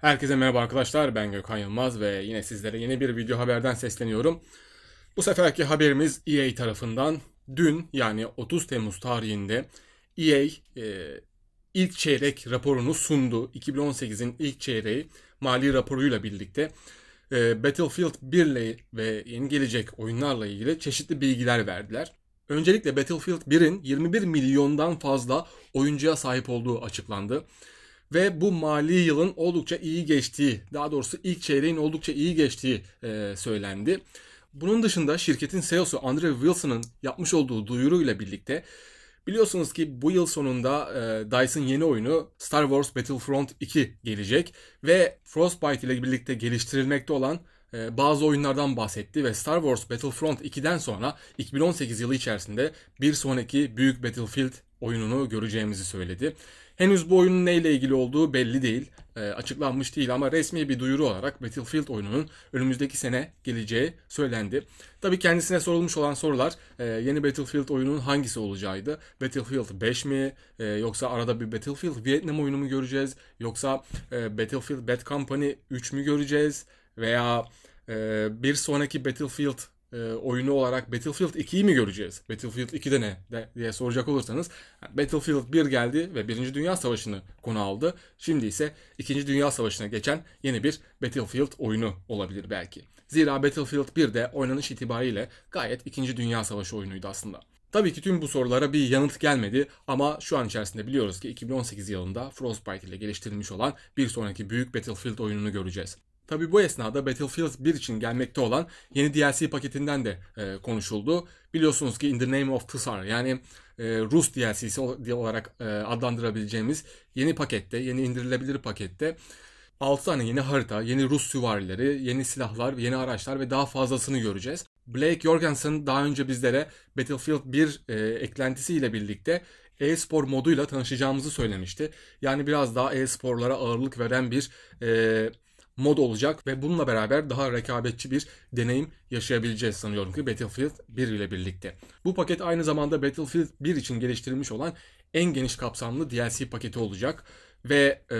Herkese merhaba arkadaşlar ben Gökhan Yılmaz ve yine sizlere yeni bir video haberden sesleniyorum. Bu seferki haberimiz EA tarafından dün yani 30 Temmuz tarihinde EA e, ilk çeyrek raporunu sundu. 2018'in ilk çeyreği mali raporuyla birlikte e, Battlefield 1 ile ve yeni gelecek oyunlarla ilgili çeşitli bilgiler verdiler. Öncelikle Battlefield 1'in 21 milyondan fazla oyuncuya sahip olduğu açıklandı ve bu mali yılın oldukça iyi geçtiği, daha doğrusu ilk çeyreğin oldukça iyi geçtiği e, söylendi. Bunun dışında şirketin CEO'su Andre Wilson'ın yapmış olduğu duyuruyla birlikte biliyorsunuz ki bu yıl sonunda e, DICE'ın yeni oyunu Star Wars Battlefront 2 gelecek ve Frostbite ile birlikte geliştirilmekte olan e, bazı oyunlardan bahsetti ve Star Wars Battlefront 2'den sonra 2018 yılı içerisinde bir sonraki büyük Battlefield oyununu göreceğimizi söyledi. Henüz bu oyunun neyle ilgili olduğu belli değil, e, açıklanmış değil ama resmi bir duyuru olarak Battlefield oyununun önümüzdeki sene geleceği söylendi. Tabi kendisine sorulmuş olan sorular e, yeni Battlefield oyununun hangisi olacağıydı? Battlefield 5 mi e, yoksa arada bir Battlefield Vietnam oyunu mu göreceğiz yoksa e, Battlefield Bad Company 3 mü göreceğiz veya e, bir sonraki Battlefield e, oyunu olarak Battlefield 2'yi mi göreceğiz? Battlefield 2'de ne de, diye soracak olursanız Battlefield 1 geldi ve 1. Dünya Savaşı'nı konu aldı. Şimdi ise 2. Dünya Savaşı'na geçen yeni bir Battlefield oyunu olabilir belki. Zira Battlefield 1 de oynanış itibariyle gayet 2. Dünya Savaşı oyunuydu aslında. Tabii ki tüm bu sorulara bir yanıt gelmedi ama şu an içerisinde biliyoruz ki 2018 yılında Frostbite ile geliştirilmiş olan bir sonraki büyük Battlefield oyununu göreceğiz. Tabi bu esnada Battlefield 1 için gelmekte olan yeni DLC paketinden de e, konuşuldu. Biliyorsunuz ki In the Name of Tsar yani e, Rus DLC'si olarak e, adlandırabileceğimiz yeni pakette, yeni indirilebilir pakette 6 tane yeni harita, yeni Rus süvarileri, yeni silahlar, yeni araçlar ve daha fazlasını göreceğiz. Blake Jorgensen daha önce bizlere Battlefield 1 e, eklentisiyle birlikte e-spor moduyla tanışacağımızı söylemişti. Yani biraz daha e-sporlara ağırlık veren bir e, mod olacak ve bununla beraber daha rekabetçi bir deneyim yaşayabileceğiz sanıyorum ki Battlefield 1 ile birlikte. Bu paket aynı zamanda Battlefield 1 için geliştirilmiş olan en geniş kapsamlı DLC paketi olacak ve e,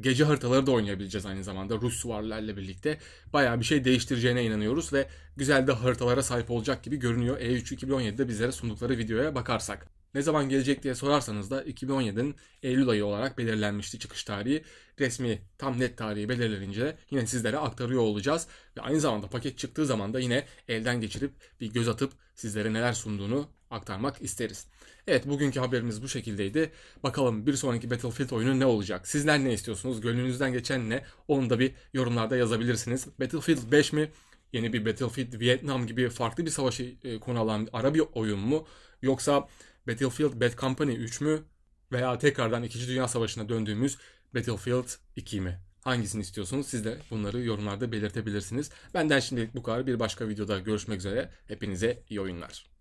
gece haritaları da oynayabileceğiz aynı zamanda Rus suvarlarla birlikte. Bayağı bir şey değiştireceğine inanıyoruz ve güzel de haritalara sahip olacak gibi görünüyor E3 2017'de bizlere sundukları videoya bakarsak ne zaman gelecek diye sorarsanız da 2017'nin Eylül ayı olarak belirlenmişti çıkış tarihi. Resmi tam net tarihi belirlenince yine sizlere aktarıyor olacağız. Ve aynı zamanda paket çıktığı zaman da yine elden geçirip bir göz atıp sizlere neler sunduğunu aktarmak isteriz. Evet bugünkü haberimiz bu şekildeydi. Bakalım bir sonraki Battlefield oyunu ne olacak? Sizler ne istiyorsunuz? Gönlünüzden geçen ne? Onu da bir yorumlarda yazabilirsiniz. Battlefield 5 mi? Yeni bir Battlefield Vietnam gibi farklı bir savaşı e, konu alan ara bir oyun mu? Yoksa Battlefield Bad Company 3 mü veya tekrardan 2. Dünya Savaşı'na döndüğümüz Battlefield 2 mi? Hangisini istiyorsunuz? Siz de bunları yorumlarda belirtebilirsiniz. Benden şimdilik bu kadar. Bir başka videoda görüşmek üzere. Hepinize iyi oyunlar.